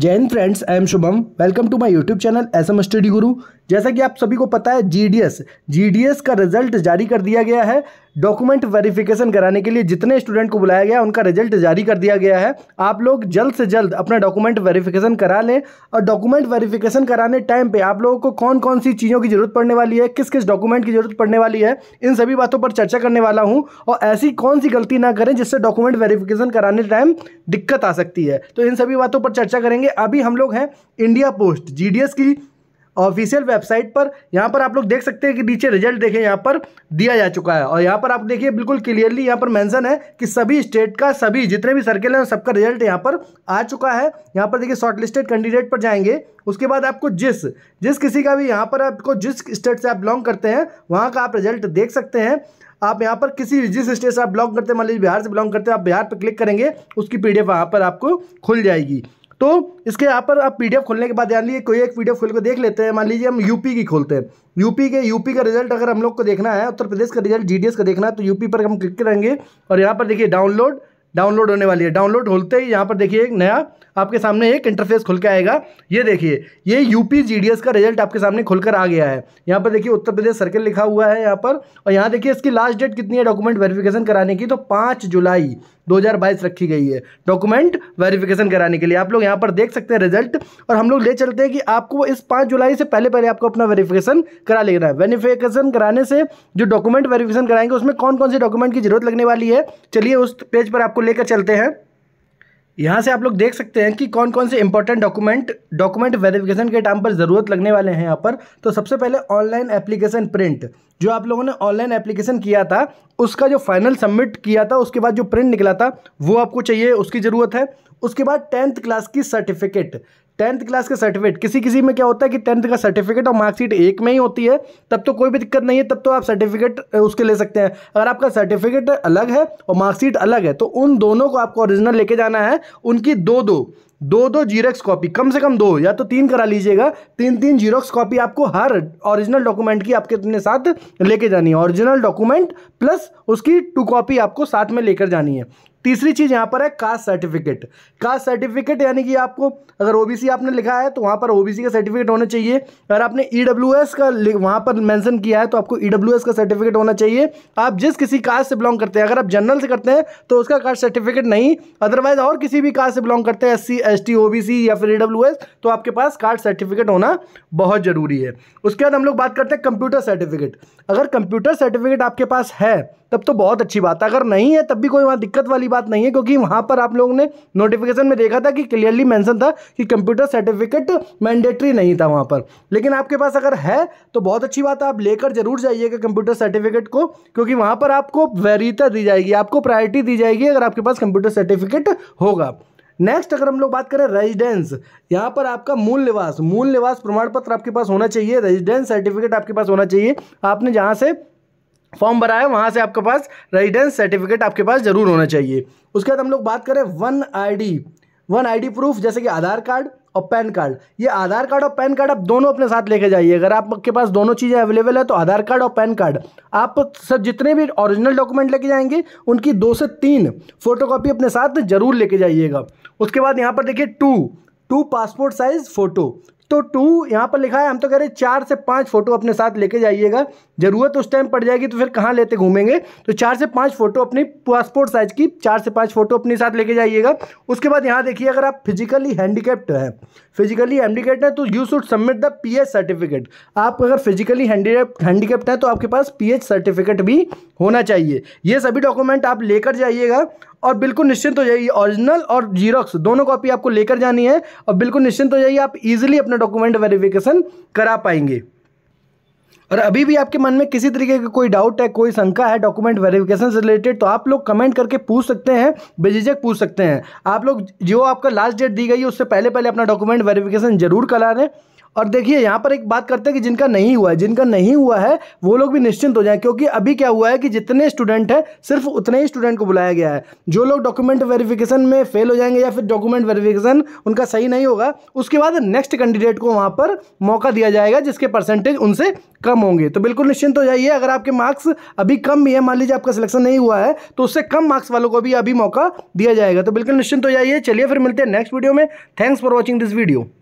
Jain friends I am Shubham welcome to my YouTube channel S M study Guru जैसा कि आप सभी को पता है जीडीएस जीडीएस का रिजल्ट जारी कर दिया गया है डॉक्यूमेंट वेरिफिकेशन कराने के लिए जितने स्टूडेंट को बुलाया गया उनका रिजल्ट जारी कर दिया गया है आप लोग जल्द से जल्द अपना डॉक्यूमेंट वेरिफिकेशन करा लें और डॉक्यूमेंट वेरिफिकेशन कराने टाइम पे आप लोगों को कौन कौन सी चीज़ों की ज़रूरत पड़ने वाली है किस किस डॉक्यूमेंट की ज़रूरत पड़ने वाली है इन सभी बातों पर चर्चा करने वाला हूँ और ऐसी कौन सी गलती ना करें जिससे डॉक्यूमेंट वेरीफिकेशन कराने टाइम दिक्कत आ सकती है तो इन सभी बातों पर चर्चा करेंगे अभी हम लोग हैं इंडिया पोस्ट जी की ऑफिशियल वेबसाइट पर यहाँ पर आप लोग देख सकते हैं कि नीचे रिजल्ट देखें यहाँ पर दिया जा चुका है और यहाँ पर आप देखिए बिल्कुल क्लियरली यहाँ पर मेंशन है कि सभी स्टेट का सभी जितने भी सर्किल हैं सबका रिजल्ट यहाँ पर आ चुका है यहाँ पर देखिए शॉर्टलिस्टेड कैंडिडेट पर जाएंगे उसके बाद आपको जिस जिस किसी का भी यहाँ पर आपको जिस स्टेट से आप बिलोंग करते हैं वहाँ का आप रिजल्ट देख सकते हैं आप यहाँ पर किसी जिस स्टेट से आप बिलोंग करते हैं मान लीजिए बिहार से बिलोंग करते हैं आप बिहार पर क्लिक करेंगे उसकी पी डी पर आपको खुल जाएगी तो इसके यहाँ पर आप पीडीएफ खोलने के बाद जान लीजिए कोई एक पीडीएफ खोल को देख लेते हैं मान लीजिए हम यूपी की खोलते हैं यूपी के यूपी का रिजल्ट अगर हम लोग को देखना है उत्तर प्रदेश का रिजल्ट जीडीएस का देखना है तो यूपी पर हम क्लिक करेंगे और यहाँ पर देखिए डाउनलोड डाउनलोड होने वाली है डाउनलोड होते ही यहाँ पर देखिए एक नया आपके सामने एक इंटरफेस खुल के आएगा ये देखिए ये यूपी जीडीएस का रिजल्ट आपके सामने खुलकर आ गया है यहाँ पर देखिए उत्तर प्रदेश सर्किल लिखा हुआ है यहाँ पर और यहाँ देखिए इसकी लास्ट डेट कितनी है डॉक्यूमेंट वेरिफिकेशन कराने की तो पाँच जुलाई 2022 रखी गई है डॉक्यूमेंट वेरिफिकेशन कराने के लिए आप लोग यहाँ पर देख सकते हैं रिजल्ट और हम लोग ले चलते हैं कि आपको इस पाँच जुलाई से पहले पहले आपको अपना वेरिफिकेशन करा लेना है वेरिफिकेशन कराने से जो डॉक्यूमेंट वेरिफिकेशन कराएंगे उसमें कौन कौन से डॉक्यूमेंट की जरूरत लगने वाली है चलिए उस पेज पर आपको लेकर चलते हैं यहाँ से आप लोग देख सकते हैं कि कौन कौन से इंपॉर्टेंट डॉक्यूमेंट डॉक्यूमेंट वेरिफिकेशन के टाइम पर ज़रूरत लगने वाले हैं यहाँ पर तो सबसे पहले ऑनलाइन एप्लीकेशन प्रिंट जो आप लोगों ने ऑनलाइन एप्लीकेशन किया था उसका जो फाइनल सबमिट किया था उसके बाद जो प्रिंट निकला था वो आपको चाहिए उसकी ज़रूरत है उसके बाद टेंथ क्लास की सर्टिफिकेट टेंथ क्लास का सर्टिफिकेट किसी किसी में क्या होता है कि टेंथ का सर्टिफिकेट और मार्कशीट एक में ही होती है तब तो कोई भी दिक्कत नहीं है तब तो आप सर्टिफिकेट उसके ले सकते हैं अगर आपका सर्टिफिकेट अलग है और मार्कशीट अलग है तो उन दोनों को आपको ओरिजिनल लेके जाना है उनकी दो दो दो दो जीरोक्स कॉपी कम से कम दो या तो तीन करा लीजिएगा तीन तीन जीरोक्स कॉपी आपको हर ओरिजिनल डॉक्यूमेंट की आपके अपने साथ लेके जानी है ओरिजिनल डॉक्यूमेंट प्लस उसकी टू कॉपी आपको साथ में लेकर जानी है तीसरी चीज़ यहाँ पर है कास्ट सर्टिफिकेट कास्ट सर्टिफिकेट यानी कि आपको अगर ओबीसी आपने लिखा है तो वहाँ पर ओबीसी का सर्टिफिकेट होना चाहिए अगर आपने ईडब्ल्यूएस का वहाँ पर मेंशन किया है तो आपको ईडब्ल्यूएस का सर्टिफिकेट होना चाहिए आप जिस किसी कास्ट से बिलोंग करते हैं अगर आप जनरल से करते हैं तो उसका कास्ट सर्टिफिकेट नहीं अदरवाइज और किसी भी कास्ट से बिलोंग करते हैं S C S T O B C या फिर ई डब्ल्यू एस तो आपके पास कास्ट सर्टिफिकेट होना बहुत ज़रूरी है उसके बाद हम लोग बात करते हैं कंप्यूटर सर्टिफिकेट अगर कंप्यूटर सर्टिफिकेट आपके पास है तब तो बहुत अच्छी बात है अगर नहीं है तब भी कोई वहाँ दिक्कत वाली बात नहीं है क्योंकि वहाँ पर आप लोगों ने नोटिफिकेशन में देखा था कि क्लियरली मैंसन था कि कंप्यूटर सर्टिफिकेट मैंडेटरी नहीं था वहाँ पर लेकिन आपके पास अगर है तो बहुत अच्छी बात है आप लेकर जरूर जाइएगा कंप्यूटर सर्टिफिकेट को क्योंकि वहाँ पर आपको वैरियता दी जाएगी आपको प्रायोरिटी दी जाएगी अगर आपके पास कंप्यूटर सर्टिफिकेट होगा नेक्स्ट अगर हम लोग बात करें रेजिडेंस यहाँ पर आपका मूल निवास मूल निवास प्रमाण पत्र आपके पास होना चाहिए रेजिडेंस सर्टिफिकेट आपके पास होना चाहिए आपने जहाँ से फॉर्म भरा है वहाँ से आपके पास रेजिडेंस सर्टिफिकेट आपके पास ज़रूर होना चाहिए उसके बाद हम लोग बात करें one ID one ID proof जैसे कि आधार कार्ड और पैन कार्ड ये आधार कार्ड और पैन कार्ड आप दोनों अपने साथ लेके जाइए अगर आपके पास दोनों चीज़ें अवेलेबल है तो आधार कार्ड और पैन कार्ड आप सब जितने भी ओरिजिनल डॉक्यूमेंट लेके जाएंगे उनकी दो से तीन फोटोकॉपी अपने साथ जरूर लेके जाइएगा उसके बाद यहाँ पर देखिए two two passport size photo तो टू यहाँ पर लिखा है हम तो कह रहे हैं चार से पाँच फ़ोटो अपने साथ लेके जाइएगा ज़रूरत उस टाइम पड़ जाएगी तो फिर कहाँ लेते घूमेंगे तो चार से पाँच फ़ोटो अपनी पासपोर्ट साइज़ की चार से पाँच फ़ोटो अपने साथ लेके जाइएगा उसके बाद यहाँ देखिए अगर आप फिजिकली हैंडीकेप्ट हैं फिजिकली हैंडीकेप्ट हैं तो you should submit the P certificate आप अगर फिजिकली हैंडीकेप्ट हैंडीकेप्ट हैं तो आपके पास पी सर्टिफिकेट भी होना चाहिए ये सभी डॉक्यूमेंट आप लेकर जाइएगा और बिल्कुल निश्चिंत हो जाइए ओरिजिनल और जीरोक्स दोनों कॉपी आपको लेकर जानी है और बिल्कुल निश्चिंत हो जाइए आप इजीली अपना डॉक्यूमेंट वेरिफिकेशन करा पाएंगे और अभी भी आपके मन में किसी तरीके का कोई डाउट है कोई शंका है डॉक्यूमेंट वेरिफिकेशन से रिलेटेड तो आप लोग कमेंट करके पूछ सकते हैं बेझिझक पूछ सकते हैं आप लोग जो आपका लास्ट डेट दी गई है उससे पहले पहले अपना डॉक्यूमेंट वेरिफिकेशन जरूर करा दें और देखिए यहाँ पर एक बात करते हैं कि जिनका नहीं हुआ है जिनका नहीं हुआ है वो लोग भी निश्चिंत हो जाएं क्योंकि अभी क्या हुआ है कि जितने स्टूडेंट हैं सिर्फ उतने ही स्टूडेंट को बुलाया गया है जो लोग डॉक्यूमेंट वेरिफिकेशन में फेल हो जाएंगे या फिर डॉक्यूमेंट वेरिफिकेशन उनका सही नहीं होगा उसके बाद नेक्स्ट कैंडिडेट को वहाँ पर मौका दिया जाएगा जिसके परसेंटेज उनसे कम होंगे तो बिल्कुल निश्चिंत हो जाइए अगर आपके मार्क्स अभी कम भी है मान लीजिए आपका सिलेक्शन नहीं हुआ है तो उससे कम मार्क्स वालों को भी अभी मौका दिया जाएगा तो बिल्कुल निश्चिंत हो जाइए चलिए फिर मिलते हैं नेक्स्ट वीडियो में thanks for watching this video